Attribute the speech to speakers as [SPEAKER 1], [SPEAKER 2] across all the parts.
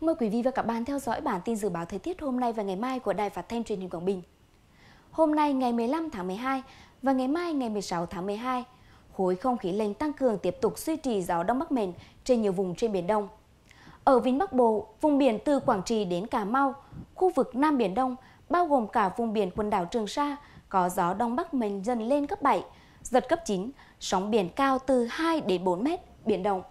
[SPEAKER 1] Mời quý vị và các bạn theo dõi bản tin dự báo thời tiết hôm nay và ngày mai của Đài Phát thanh Truyền hình Quảng Bình. Hôm nay ngày 15 tháng 12 và ngày mai ngày 16 tháng 12, khối không khí lạnh tăng cường tiếp tục duy trì gió đông bắc mềm trên nhiều vùng trên biển Đông. Ở Vịnh Bắc Bộ, vùng biển từ Quảng Trị đến Cà Mau, khu vực Nam Biển Đông, bao gồm cả vùng biển quần đảo Trường Sa, có gió đông bắc mềm dần lên cấp 7, giật cấp 9, sóng biển cao từ 2 đến 4 mét, biển động.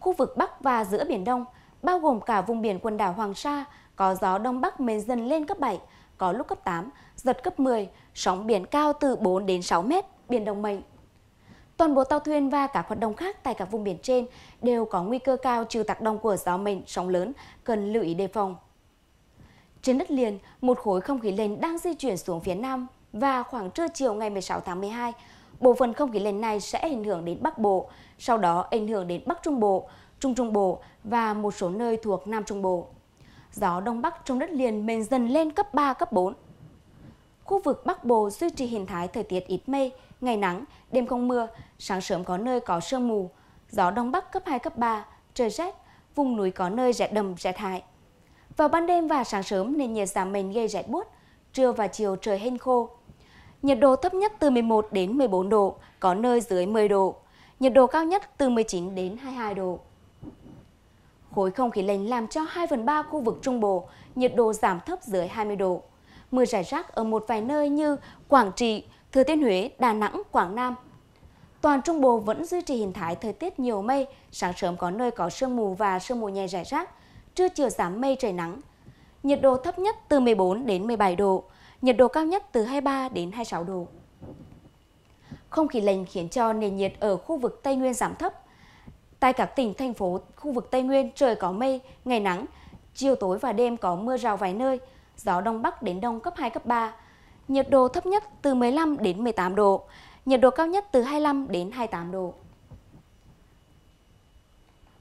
[SPEAKER 1] Khu vực Bắc và giữa Biển Đông – bao gồm cả vùng biển quần đảo Hoàng Sa, có gió đông bắc mạnh dần lên cấp 7, có lúc cấp 8, giật cấp 10, sóng biển cao từ 4 đến 6 mét, biển động mạnh. Toàn bộ tàu thuyền và các hoạt động khác tại các vùng biển trên đều có nguy cơ cao trừ tác động của gió mạnh, sóng lớn, cần lưu ý đề phòng. Trên đất liền, một khối không khí lạnh đang di chuyển xuống phía Nam và khoảng trưa chiều ngày 16 tháng 12, bộ phận không khí lạnh này sẽ ảnh hưởng đến Bắc Bộ, sau đó ảnh hưởng đến Bắc Trung Bộ, Trung Trung Bộ và một số nơi thuộc Nam Trung Bộ. Gió Đông Bắc trong đất liền mềm dần lên cấp 3, cấp 4. Khu vực Bắc Bộ duy trì hình thái thời tiết ít mây, ngày nắng, đêm không mưa, sáng sớm có nơi có sương mù. Gió Đông Bắc cấp 2, cấp 3, trời rét, vùng núi có nơi rét đầm rét hại. Vào ban đêm và sáng sớm nền nhiệt giảm mền gây rét buốt, trưa và chiều trời hên khô. Nhiệt độ thấp nhất từ 11 đến 14 độ, có nơi dưới 10 độ. Nhiệt độ cao nhất từ 19 đến 22 độ. Khối không khí lạnh làm cho 2 phần 3 khu vực Trung Bộ, nhiệt độ giảm thấp dưới 20 độ. Mưa rải rác ở một vài nơi như Quảng Trị, Thừa Thiên Huế, Đà Nẵng, Quảng Nam. Toàn Trung Bộ vẫn duy trì hình thái thời tiết nhiều mây, sáng sớm có nơi có sương mù và sương mù nhẹ rải rác, trưa chiều giảm mây trời nắng. Nhiệt độ thấp nhất từ 14 đến 17 độ, nhiệt độ cao nhất từ 23 đến 26 độ. Không khí lạnh khiến cho nền nhiệt ở khu vực Tây Nguyên giảm thấp, Tại các tỉnh, thành phố, khu vực Tây Nguyên trời có mây, ngày nắng, chiều tối và đêm có mưa rào vài nơi, gió Đông Bắc đến Đông cấp 2, cấp 3. Nhiệt độ thấp nhất từ 15 đến 18 độ, nhiệt độ cao nhất từ 25 đến 28 độ.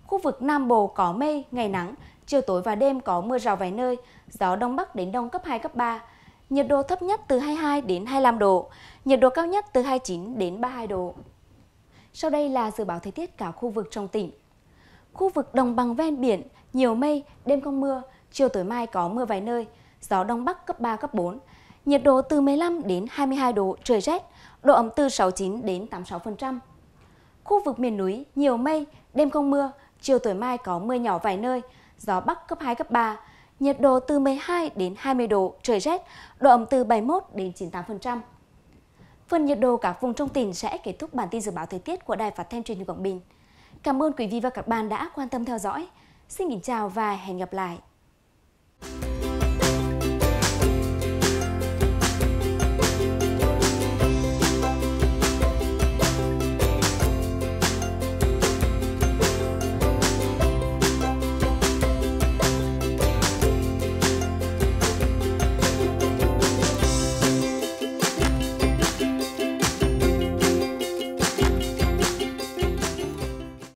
[SPEAKER 1] Khu vực Nam Bộ có mây, ngày nắng, chiều tối và đêm có mưa rào vài nơi, gió Đông Bắc đến Đông cấp 2, cấp 3. Nhiệt độ thấp nhất từ 22 đến 25 độ, nhiệt độ cao nhất từ 29 đến 32 độ. Sau đây là dự báo thời tiết cả khu vực trong tỉnh. Khu vực đồng bằng ven biển, nhiều mây, đêm không mưa, chiều tối mai có mưa vài nơi, gió đông bắc cấp 3, cấp 4. Nhiệt độ từ 15 đến 22 độ, trời rét, độ ẩm từ 69 đến 86%. Khu vực miền núi, nhiều mây, đêm không mưa, chiều tối mai có mưa nhỏ vài nơi, gió bắc cấp 2, cấp 3. Nhiệt độ từ 12 đến 20 độ, trời rét, độ ẩm từ 71 đến 98%. Phần nhiệt độ cả vùng trong tỉnh sẽ kết thúc bản tin dự báo thời tiết của Đài Phát thanh Truyền hình Quảng Bình. Cảm ơn quý vị và các bạn đã quan tâm theo dõi. Xin kính chào và hẹn gặp lại.